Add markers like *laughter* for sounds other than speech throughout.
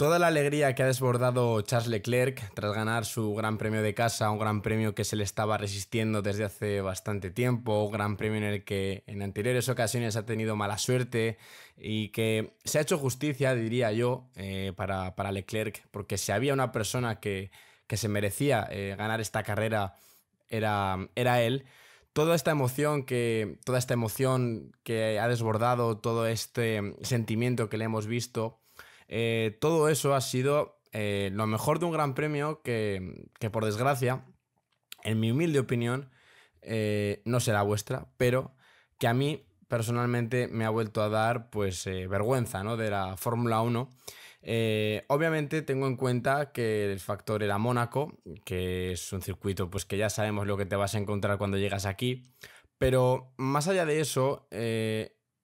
Toda la alegría que ha desbordado Charles Leclerc tras ganar su Gran Premio de casa, un Gran Premio que se le estaba resistiendo desde hace bastante tiempo, un Gran Premio en el que en anteriores ocasiones ha tenido mala suerte y que se ha hecho justicia, diría yo, eh, para, Leclerc, porque si había una persona que, que se merecía eh, ganar esta carrera era, era él toda esta emoción que toda esta emoción que ha desbordado todo este sentimiento que le hemos visto eh, todo eso ha sido eh, lo mejor de un gran premio que, por desgracia, en mi humilde opinión, eh, no será vuestra, pero que a mí personalmente me ha vuelto a dar pues vergüenza ¿no? de la Fórmula 1. obviamente tengo en cuenta que el factor era Mónaco, que es un circuito pues que ya sabemos lo que te vas a encontrar cuando llegas aquí, pero más allá de eso,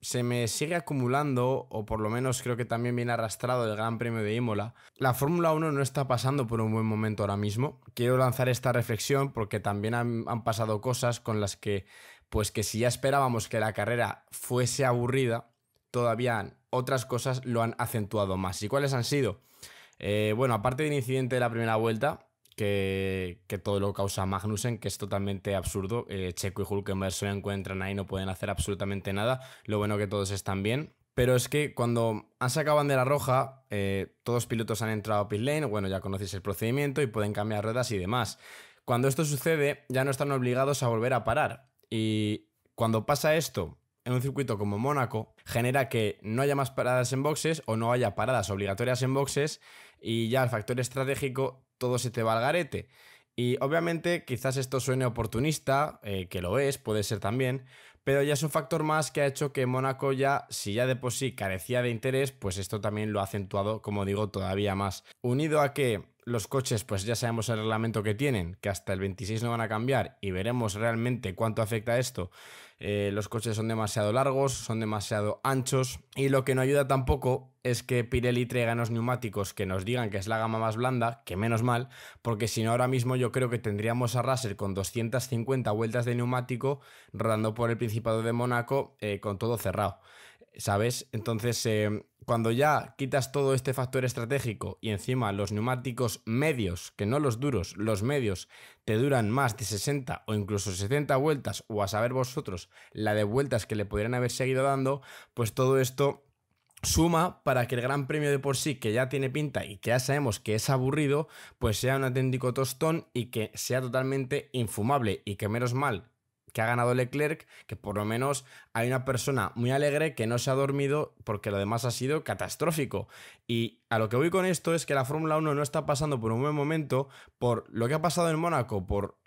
se me sigue acumulando, o por lo menos creo que también viene arrastrado el Gran Premio de Imola. La Fórmula 1 no está pasando por un buen momento ahora mismo. Quiero lanzar esta reflexión porque también han, pasado cosas con las que, pues que si ya esperábamos que la carrera fuese aburrida, todavía otras cosas lo han acentuado más. ¿Y cuáles han sido? Eh, bueno, aparte del incidente de la primera vuelta, que, todo lo causa Magnussen, que es totalmente absurdo. Eh, Checo y Hulkenberg se encuentran ahí, no pueden hacer absolutamente nada. Lo bueno que todos están bien. Pero es que cuando han sacado bandera roja, eh, todos todos pilotos han entrado a pit lane, bueno, ya conocéis el procedimiento y pueden cambiar ruedas y demás. Cuando esto sucede, ya no están obligados a volver a parar. Y cuando pasa esto, en un circuito como Mónaco genera que no haya más paradas en boxes o no haya paradas obligatorias en boxes y ya el factor estratégico todo se te va al garete. Y obviamente quizás esto suene oportunista, eh, que lo es, puede ser también, pero ya es un factor más que ha hecho que Mónaco ya, si ya de por sí carecía de interés, pues esto también lo ha acentuado, como digo, todavía más. Unido a que los coches, pues ya sabemos el reglamento que tienen, que hasta el 26 no van a cambiar y veremos realmente cuánto afecta esto. Eh, los coches son demasiado largos, son demasiado anchos y lo que no ayuda tampoco es que Pirelli traiga unos neumáticos que nos digan que es la gama más blanda, que menos mal, porque si no ahora mismo yo creo que tendríamos a Raser con 250 vueltas de neumático rodando por el Principado de Mónaco eh, con todo cerrado. ¿sabes? Entonces, em, cuando ya quitas todo este factor estratégico y encima los neumáticos medios, que no los duros, los medios, te duran más de 60 o incluso 70 vueltas, o a saber vosotros la de vueltas que le podrían haber seguido dando, pues todo esto suma para que el Gran Premio de por sí, que ya tiene pinta y que ya sabemos que es aburrido, pues sea un auténtico tostón y que sea totalmente infumable y que menos mal que ha ganado Leclerc, que por lo menos hay una persona muy alegre que no se ha dormido porque lo demás ha sido catastrófico. Y a lo que voy con esto es que la Fórmula 1 no está pasando por un buen momento por lo que ha pasado en Mónaco, por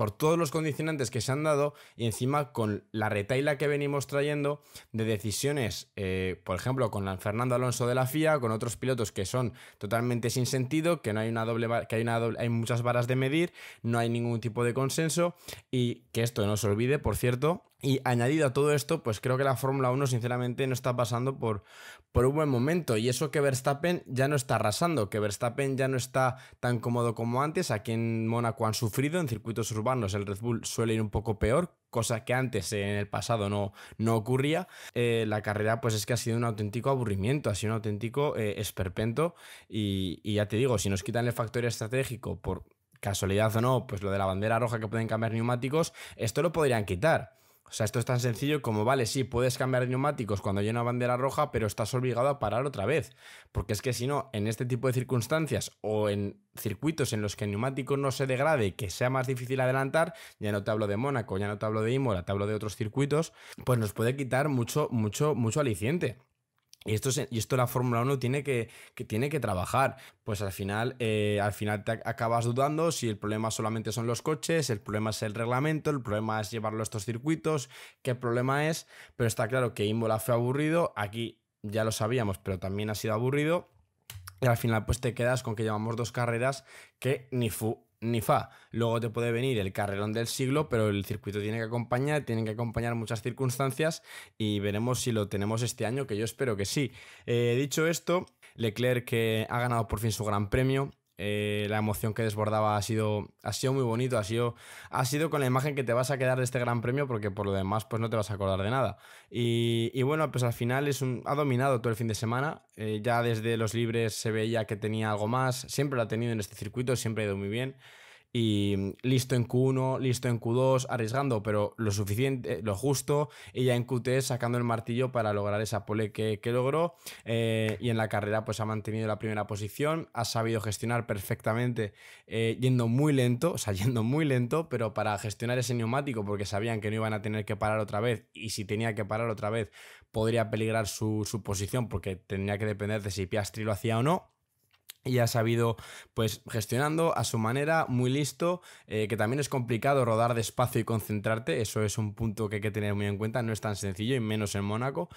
por todos los condicionantes que se han dado y encima con la retaila que venimos trayendo de decisiones, eh, por ejemplo, con Fernando Alonso de la FIA, con otros pilotos que son totalmente sin sentido, que no hay una doble, que hay, hay muchas varas de medir, no hay ningún tipo de consenso y que esto no se olvide, por cierto, y añadido a todo esto, pues creo que la Fórmula 1 sinceramente no está pasando por, por un buen momento. Y eso que Verstappen ya no está arrasando, que Verstappen ya no está tan cómodo como antes. Aquí en Mónaco han sufrido, en circuitos urbanos el Red Bull suele ir un poco peor, cosa que antes eh, en el pasado no, no ocurría. Eh, la carrera pues es que ha sido un auténtico aburrimiento, ha sido un auténtico eh, esperpento. Y, y ya te digo, si nos quitan el factor estratégico por casualidad o no, pues lo de la bandera roja que pueden cambiar neumáticos, esto lo podrían quitar. O sea, esto es tan sencillo como, vale, sí, puedes cambiar neumáticos cuando hay una bandera roja, pero estás obligado a parar otra vez. Porque es que si no, en este tipo de circunstancias o en circuitos en los que el neumático no se degrade, que sea más difícil adelantar, ya no te hablo de Mónaco, ya no te hablo de Imola, te hablo de otros circuitos, pues nos puede quitar mucho, mucho, mucho aliciente. Y esto, y esto la Fórmula 1 tiene que, tiene que trabajar. Pues al final, eh, al final te acabas dudando si el problema solamente son los coches, el problema es el reglamento, el problema es llevarlo a estos circuitos, qué problema es. Pero está claro que Imbola fue aburrido, aquí ya lo sabíamos, pero también ha sido aburrido. Y al final, pues te quedas con que llevamos dos carreras que ni fu ni fa. Luego te puede venir el carrerón del siglo, pero el circuito tiene que acompañar, tienen que acompañar muchas circunstancias y veremos si lo tenemos este año, que yo espero que sí. Eh, dicho esto, Leclerc que ha ganado por fin su gran premio, eh, la emoción que desbordaba ha sido, ha sido muy bonito, ha sido, con la imagen que te vas a quedar de este gran premio porque por lo demás pues no te vas a acordar de nada. Y, bueno, pues al final es ha dominado todo el fin de semana, eh, ya desde los libres se veía que tenía algo más, siempre lo ha tenido en este circuito, siempre ha ido muy bien y mm, listo en Q1, listo en Q2, arriesgando, pero lo suficiente, lo justo, ella en Q3 sacando el martillo para lograr esa pole que, logró. Eh, y en la carrera, pues ha mantenido la primera posición, ha sabido gestionar perfectamente, eh, yendo muy lento, o sea, *laughs* yendo muy lento, pero para gestionar ese neumático, porque sabían que no iban a tener que parar otra vez, y si tenía que parar otra vez, podría peligrar su, su posición, porque tenía que depender de si Piastri lo hacía o no y ha sabido, pues, gestionando a su manera, muy listo, eh, que también es complicado rodar despacio y concentrarte, eso es un punto que hay que tener muy en cuenta, no es tan sencillo y menos en Mónaco,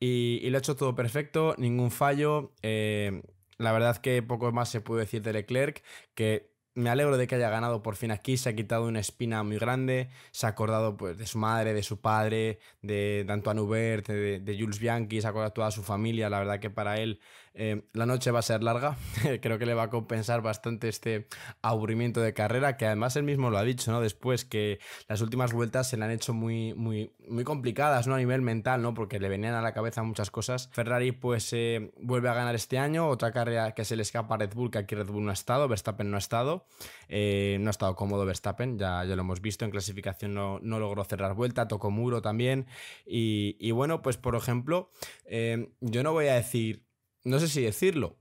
y, y lo ha hecho todo perfecto, ningún fallo, eh, la verdad que poco más se puede decir de Leclerc, que me alegro de que haya ganado por fin aquí, se ha quitado una espina muy grande, se ha acordado pues, de su madre, de su padre, de, tanto Antoine Hubert, de, Jules Bianchi, se ha acordado de toda su familia, la verdad que para él eh, la noche va a ser larga, *laughs* creo que le va a compensar bastante este aburrimiento de carrera, que además él mismo lo ha dicho, ¿no? Después que las últimas vueltas se le han hecho muy, muy, muy complicadas, ¿no? A nivel mental, ¿no? Porque le venían a la cabeza muchas cosas. Ferrari pues eh, vuelve a ganar este año, otra carrera que se le escapa a Red Bull, que aquí Red Bull no ha estado, Verstappen no ha estado. Eh, no ha estado cómodo Verstappen, ya, ya lo hemos visto. En clasificación no, logró cerrar vuelta, tocó muro también. Y, bueno, pues por ejemplo, eh, yo no voy a decir, no sé si decirlo,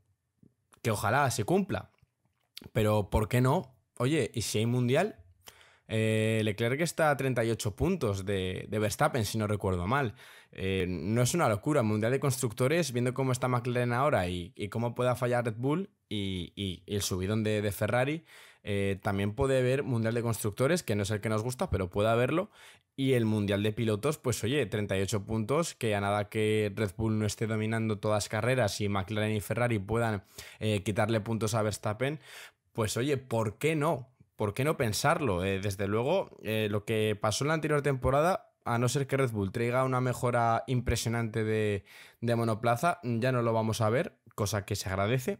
que ojalá se cumpla, pero ¿por qué no? Oye, ¿y si hay mundial? Eh, Leclerc está a 38 puntos de, Verstappen, si no recuerdo mal. Eh, no es una locura. Mundial de Constructores, viendo cómo está McLaren ahora y, cómo pueda fallar Red Bull y, el subidón de, Ferrari, eh, también puede ver Mundial de Constructores, que no es el que nos gusta, pero puede haberlo. Y el Mundial de Pilotos, pues oye, 38 puntos, que a nada que Red Bull no esté dominando todas carreras y McLaren y Ferrari puedan quitarle puntos a Verstappen, pues oye, ¿por qué no? ¿por qué no pensarlo? Eh, desde luego, eh, lo que pasó en la anterior temporada, a no ser que Red Bull traiga una mejora impresionante de, monoplaza, ya no lo vamos a ver, cosa que se agradece,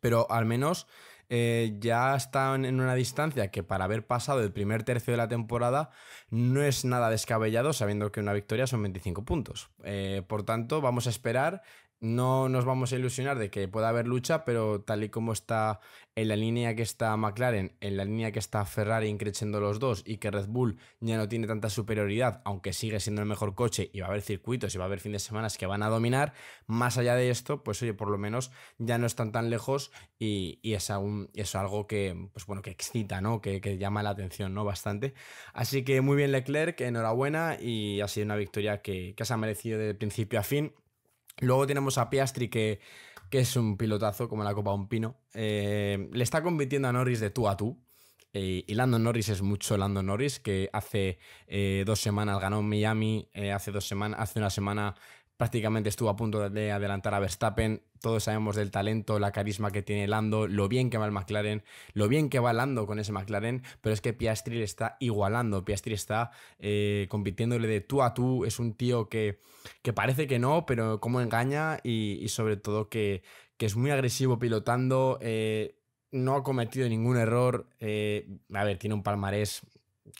pero al menos eh, ya están en una distancia que para haber pasado el primer tercio de la temporada no es nada descabellado sabiendo que una victoria son 25 puntos. por tanto, vamos a esperar no nos vamos a ilusionar de que pueda haber lucha, pero tal y como está en la línea que está McLaren, en la línea que está Ferrari increciendo los dos y que Red Bull ya no tiene tanta superioridad, aunque sigue siendo el mejor coche y va a haber circuitos y va a haber fin de semana que van a dominar, más allá de esto, pues oye, por lo menos ya no están tan lejos y, es, aún, algo que, pues bueno, que excita, ¿no? Que, llama la atención, ¿no? Bastante. Así que muy bien Leclerc, enhorabuena y ha sido una victoria que, que se ha merecido de principio a fin Luego tenemos a Piastri que, que es un pilotazo como la copa de un pino. Eh, le está convirtiendo a Norris de tú a tú. Eh, y Lando Norris es mucho Lando Norris, que hace eh, dos semanas ganó Miami, hace dos hace una semana prácticamente estuvo a punto de adelantar a Verstappen. Todos sabemos del talento, la carisma que tiene Lando, lo bien que va el McLaren, lo bien que va Lando con ese McLaren, pero es que Piastri le está igualando, Piastri está eh, compitiéndole de tú a tú, es un tío que, que parece que no, pero cómo engaña y, sobre todo que, es muy agresivo pilotando, eh, no ha cometido ningún error, eh, a ver, tiene un palmarés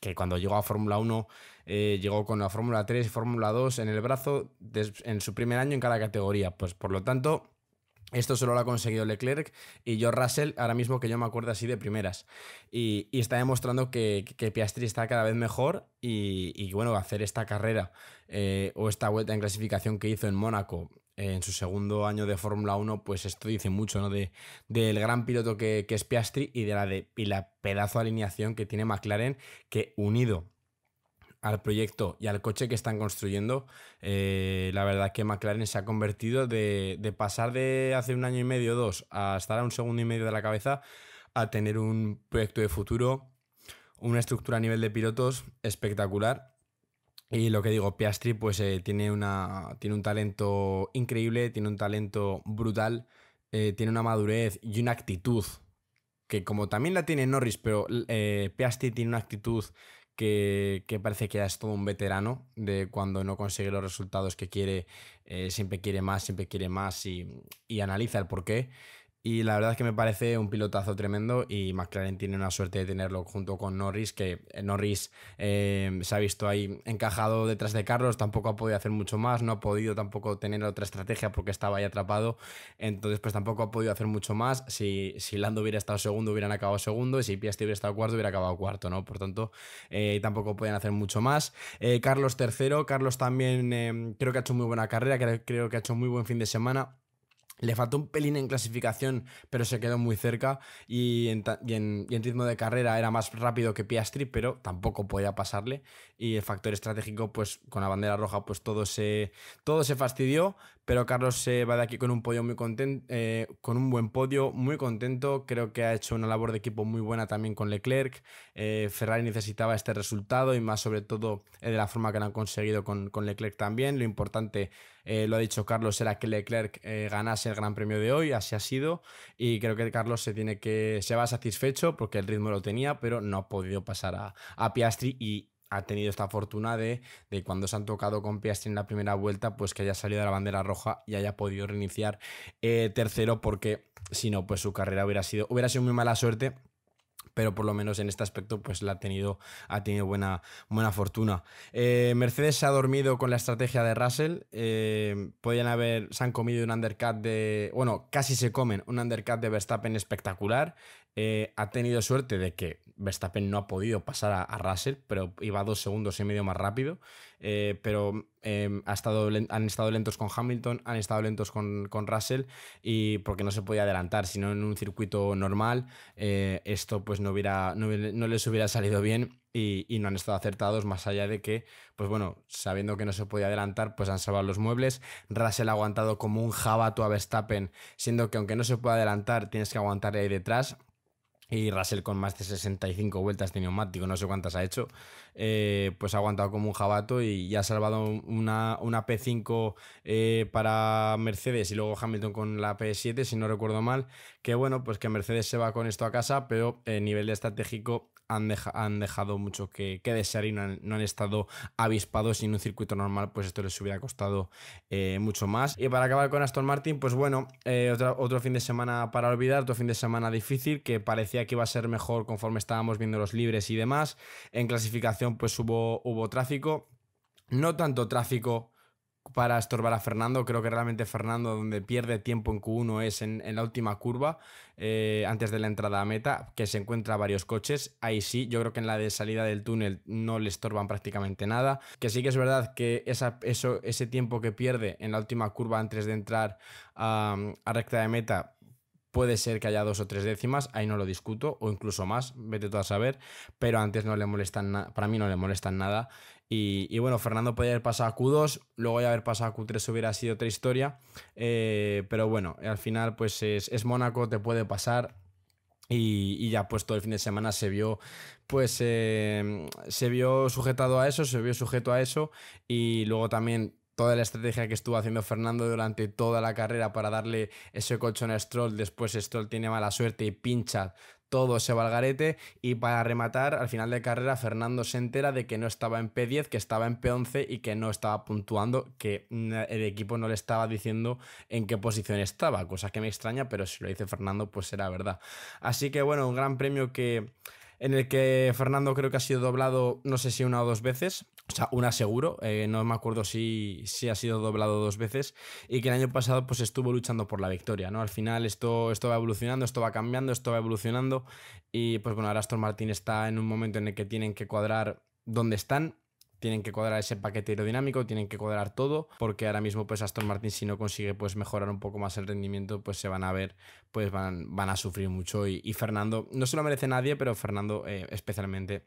que cuando llegó a Fórmula 1 eh, llegó con la Fórmula 3 y Fórmula 2 en el brazo en su primer año en cada categoría. Pues por lo tanto, esto solo lo ha conseguido Leclerc y yo Russell, ahora mismo que yo me acuerdo así de primeras. Y, está demostrando que, Piastri está cada vez mejor y, y bueno, hacer esta carrera eh, o esta vuelta en clasificación que hizo en Mónaco eh, en su segundo año de Fórmula 1, pues esto dice mucho, ¿no? De, del gran piloto que, es Piastri y de la, de, y la pedazo de alineación que tiene McLaren, que unido al proyecto y al coche que están construyendo, eh, la verdad es que McLaren se ha convertido de, pasar de hace un año y medio, dos, a estar a un segundo y medio de la cabeza, a tener un proyecto de futuro, una estructura a nivel de pilotos espectacular. Y lo que digo, Piastri pues eh, tiene, una, tiene un talento increíble, tiene un talento brutal, eh, tiene una madurez y una actitud que como también la tiene Norris, pero eh, Piastri tiene una actitud que, parece que ya es todo un veterano de cuando no consigue los resultados que quiere, eh, siempre quiere más, siempre quiere más y, analiza el porqué. qué. Y la verdad es que me parece un pilotazo tremendo y McLaren tiene una suerte de tenerlo junto con Norris, que eh, Norris eh, se ha visto ahí encajado detrás de Carlos, tampoco ha podido hacer mucho más, no ha podido tampoco tener otra estrategia porque estaba ahí atrapado, entonces pues tampoco ha podido hacer mucho más. Si, si Lando hubiera estado segundo, hubieran acabado segundo, y si Piastri hubiera estado cuarto, hubiera acabado cuarto, ¿no? Por tanto, eh, tampoco podían hacer mucho más. Carlos tercero, Carlos también creo que ha hecho muy buena carrera, creo que ha hecho muy buen fin de semana. Le faltó un pelín en clasificación, pero se quedó muy cerca. Y en, ritmo de carrera era más rápido que Piastri, pero tampoco podía pasarle. Y el factor estratégico, pues con la bandera roja, pues todo se, todo se fastidió. Pero Carlos se va de aquí con un podio muy contento, eh, con un buen podio, muy contento. Creo que ha hecho una labor de equipo muy buena también con Leclerc. Eh, Ferrari necesitaba este resultado y más sobre todo eh, de la forma que lo han conseguido con, Leclerc también. Lo importante, lo ha dicho Carlos, era que Leclerc ganase el Gran Premio de hoy, así ha sido. Y creo que Carlos se tiene que se va satisfecho porque el ritmo lo tenía, pero no ha podido pasar a, a Piastri y ha tenido esta fortuna de, cuando se han tocado con Piastri en la primera vuelta, pues que haya salido de la bandera roja y haya podido reiniciar eh, tercero, porque si no, pues su carrera hubiera sido, hubiera sido muy mala suerte pero por lo menos en este aspecto pues la ha tenido, ha tenido buena, buena fortuna. Eh, Mercedes se ha dormido con la estrategia de Russell, eh, podían haber, se han comido un undercut de, bueno, casi se comen un undercut de Verstappen espectacular, eh, ha tenido suerte de que Verstappen no ha podido pasar a, Russell, pero iba dos segundos y medio más rápido. Eh, pero em, han estado lentos con Hamilton, han estado lentos con, Russell, y porque no se podía adelantar, sino en un circuito normal, eh, esto pues no, hubiera, no, les hubiera salido bien. Y, y, no han estado acertados, más allá de que, pues bueno, sabiendo que no se podía adelantar, pues han salvado los muebles. Russell ha aguantado como un jabato a Verstappen, siendo que aunque no se pueda adelantar, tienes que aguantar ahí detrás y Russell con más de 65 vueltas de neumático, no sé cuántas ha hecho, eh, pues ha aguantado como un jabato y, ya ha salvado una, P5 eh, para Mercedes y luego Hamilton con la P7, si no recuerdo mal, que bueno, pues que Mercedes se va con esto a casa, pero a eh, nivel estratégico han, dejado mucho que, desear y no han, estado avispados sin en un circuito normal pues esto les hubiera costado eh, mucho más. Y para acabar con Aston Martin, pues bueno, eh, otro, fin de semana para olvidar, otro fin de semana difícil que parecía que iba a ser mejor conforme estábamos viendo los libres y demás. En clasificación pues hubo tráfico. No tanto tráfico para estorbar a Fernando. Creo que realmente Fernando donde pierde tiempo en Q1 es en, la última curva, eh, antes de la entrada a meta, que se encuentra varios coches. Ahí sí, yo creo que en la de salida del túnel no le estorban prácticamente nada. Que sí que es verdad que eso, ese tiempo que pierde en la última curva antes de entrar a recta de meta Puede ser que haya dos o tres décimas, ahí no lo discuto, o incluso más, vete tú a saber, pero antes no le molestan nada, para mí no le molestan nada. Y, bueno, Fernando puede haber pasado a Q2, luego ya haber pasado a Q3 hubiera sido otra historia, eh, pero bueno, al final pues es, Mónaco, te puede pasar, y, ya pues todo el fin de semana se vio pues eh, se vio sujetado a eso, se vio sujeto a eso y luego también de la estrategia que estuvo haciendo Fernando durante toda la carrera para darle ese colchón a Stroll, después Stroll tiene mala suerte y pincha todo ese valgarete y para rematar al final de carrera Fernando se entera de que no estaba en P10, que estaba en P11 y que no estaba puntuando, que el equipo no le estaba diciendo en qué posición estaba, cosa que me extraña, pero si lo dice Fernando pues será verdad. Así que bueno, un gran premio que en el que Fernando creo que ha sido doblado no sé si una o dos veces, o sea, una seguro, eh, no me acuerdo si, si, ha sido doblado dos veces, y que el año pasado pues estuvo luchando por la victoria, ¿no? Al final esto, esto va evolucionando, esto va cambiando, esto va evolucionando, y pues bueno, ahora Aston Martin está en un momento en el que tienen que cuadrar dónde están, tienen que cuadrar ese paquete aerodinámico, tienen que cuadrar todo, porque ahora mismo pues Aston Martin si no consigue pues mejorar un poco más el rendimiento, pues se van a ver, pues van, van a sufrir mucho, y, Fernando, no se lo merece nadie, pero Fernando eh, especialmente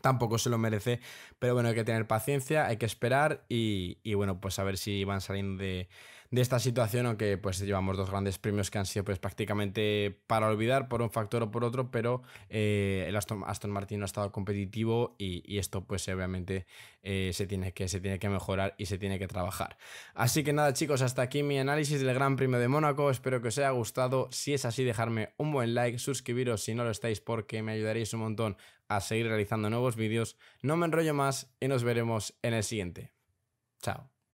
tampoco se lo merece. Pero bueno, hay que tener paciencia, hay que esperar y, y bueno, pues a ver si van saliendo de, de esta situación, aunque pues llevamos dos grandes premios que han sido pues prácticamente para olvidar por un factor o por otro, pero eh, el Aston, Martin no ha estado competitivo y, esto pues obviamente eh, se, tiene que, se tiene que mejorar y se tiene que trabajar. Así que nada chicos, hasta aquí mi análisis del Gran Premio de Mónaco, espero que os haya gustado, si es así dejarme un buen like, suscribiros si no lo estáis porque me ayudaréis un montón a seguir realizando nuevos vídeos. No me enrollo más y nos veremos en el siguiente. Chao.